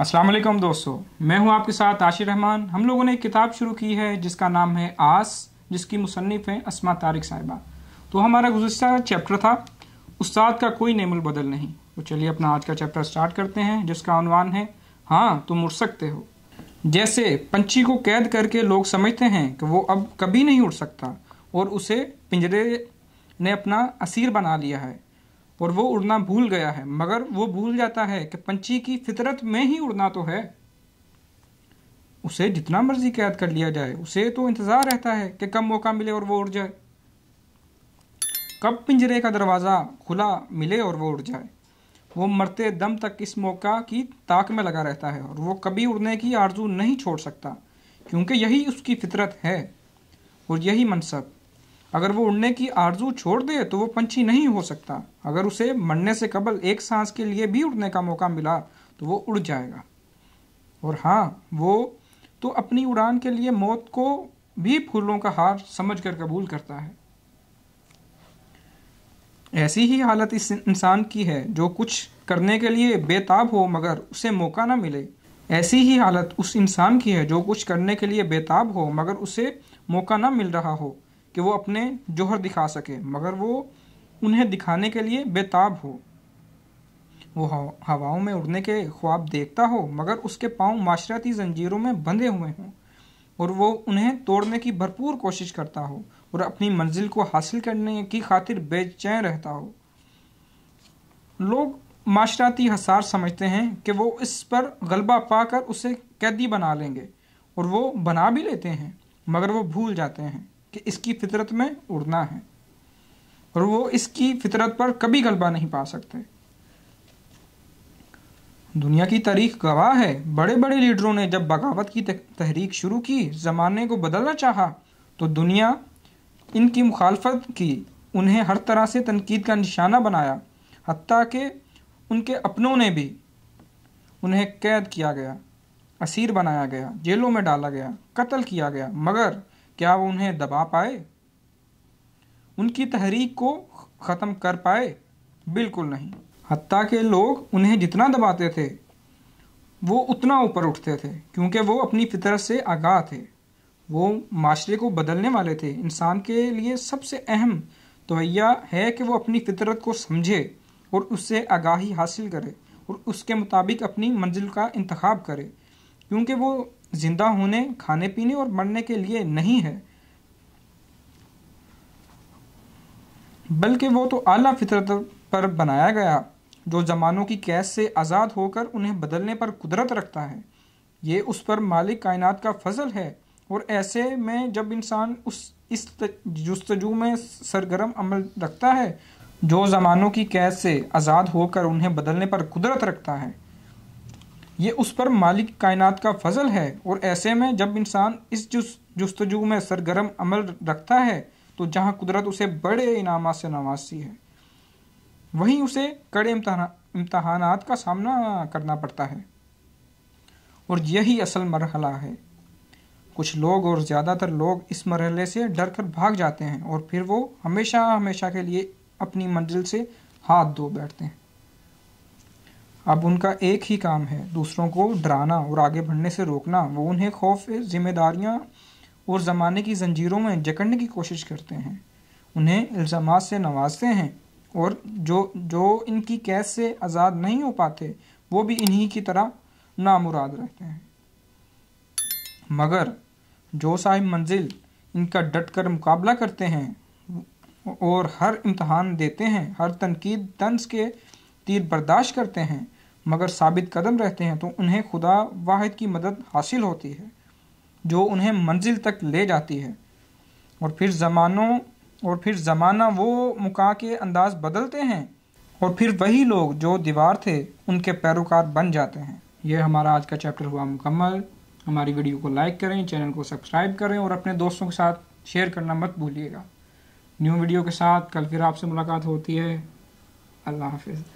अस्सलाम वालेकुम दोस्तों मैं हूं आपके साथ आशिर रहमान हम लोगों ने एक किताब शुरू की है जिसका नाम है आस जिसकी मुसनफ़ हैं असमा तारिक साहिबा तो हमारा गुजशत चैप्टर था उस्ताद का कोई नेमल बदल नहीं तो चलिए अपना आज का चैप्टर स्टार्ट करते हैं जिसका अनवान है हाँ तुम उड़ सकते हो जैसे पंछी को कैद करके लोग समझते हैं कि वो अब कभी नहीं उड़ सकता और उसे पिंजरे ने अपना असीर बना लिया है और वो उड़ना भूल गया है मगर वो भूल जाता है कि पंछी की फितरत में ही उड़ना तो है उसे जितना मर्जी कैद कर लिया जाए उसे तो इंतज़ार रहता है कि कब मौका मिले और वो उड़ जाए कब पिंजरे का दरवाज़ा खुला मिले और वो उड़ जाए वो मरते दम तक इस मौका की ताक में लगा रहता है और वो कभी उड़ने की आरजू नहीं छोड़ सकता क्योंकि यही उसकी फितरत है और यही मनसब अगर वो उड़ने की आरजू छोड़ दे तो वो पंछी नहीं हो सकता अगर उसे मरने से कबल एक सांस के लिए भी उड़ने का मौका मिला तो वो उड़ जाएगा और हाँ वो तो अपनी उड़ान के लिए मौत को भी फूलों का हार समझ कर कबूल करता है ऐसी ही हालत इस इंसान की है जो कुछ करने के लिए बेताब हो मगर उसे मौका ना मिले ऐसी ही हालत उस इंसान की है जो कुछ करने के लिए बेताब हो मगर उसे मौका ना मिल रहा हो कि वो अपने जोहर दिखा सके मगर वो उन्हें दिखाने के लिए बेताब हो वो हवाओं में उड़ने के ख्वाब देखता हो मगर उसके पाँव माशराती जंजीरों में बंधे हुए हों और वो उन्हें तोड़ने की भरपूर कोशिश करता हो और अपनी मंजिल को हासिल करने की खातिर बेचैन रहता हो लोग माशराती हसार समझते हैं कि वो इस पर गलबा पाकर उसे कैदी बना लेंगे और वो बना भी लेते हैं मगर वो भूल जाते हैं कि इसकी फितरत में उड़ना है और वो इसकी फितरत पर कभी गलबा नहीं पा सकते दुनिया की तारीख गवाह है बड़े बड़े लीडरों ने जब बगावत की तहरीक शुरू की ज़माने को बदलना चाहा तो दुनिया इनकी मुखालफत की उन्हें हर तरह से तनकीद का निशाना बनाया हती कि उनके अपनों ने भी उन्हें कैद किया गया असीर बनाया गया जेलों में डाला गया कत्ल किया गया मगर क्या वो उन्हें दबा पाए उनकी तहरीक को ख़त्म कर पाए बिल्कुल नहीं हती के लोग उन्हें जितना दबाते थे वो उतना ऊपर उठते थे क्योंकि वो अपनी फितरत से आगाह थे वो माशरे को बदलने वाले थे इंसान के लिए सबसे अहम तोया है कि वो अपनी फितरत को समझे और उससे आगाही हासिल करे और उसके मुताबिक अपनी मंजिल का इंतखब करे क्योंकि वो जिंदा होने खाने पीने और मरने के लिए नहीं है बल्कि वो तो आला फितरत पर बनाया गया जो ज़मानों की कैद से आज़ाद होकर उन्हें बदलने पर कुदरत रखता है ये उस पर मालिक कायनात का फजल है और ऐसे में जब इंसान उस इस जस्तजू में सरगर्म अमल रखता है जो ज़मानों की कैद से आज़ाद होकर उन्हें बदलने पर कुदरत रखता है ये उस पर मालिक कायनात का फजल है और ऐसे में जब इंसान इस जुस जस्तजू में सरगर्म अमल रखता है तो जहाँ कुदरत उसे बड़े इनाम से नवाजती है वहीं उसे कड़े इम्तहान का सामना करना पड़ता है और यही असल मरहला है कुछ लोग और ज़्यादातर लोग इस मरहले से डर कर भाग जाते हैं और फिर वो हमेशा हमेशा के लिए अपनी मंजिल से हाथ धो बैठते हैं अब उनका एक ही काम है दूसरों को डराना और आगे बढ़ने से रोकना वो उन्हें खौफ जिम्मेदारियाँ और ज़माने की जंजीरों में जकड़ने की कोशिश करते हैं उन्हें इल्ज़ाम से नवाजते हैं और जो जो इनकी कैद से आज़ाद नहीं हो पाते वो भी इन्हीं की तरह नामुराद रहते हैं मगर जो साहिब मंजिल इनका डट कर मुकाबला करते हैं और हर इम्तहान देते हैं हर तनकीद तंज के तीर बर्दाश्त करते हैं मगर साबित कदम रहते हैं तो उन्हें खुदा वाहिद की मदद हासिल होती है जो उन्हें मंजिल तक ले जाती है और फिर ज़मानों और फिर ज़माना वो मुका के अंदाज बदलते हैं और फिर वही लोग जो दीवार थे उनके पैरोकार बन जाते हैं यह हमारा आज का चैप्टर हुआ मुकम्मल हमारी वीडियो को लाइक करें चैनल को सब्सक्राइब करें और अपने दोस्तों के साथ शेयर करना मत भूलिएगा न्यू वीडियो के साथ कल फिर आपसे मुलाकात होती है अल्लाह हाफिज़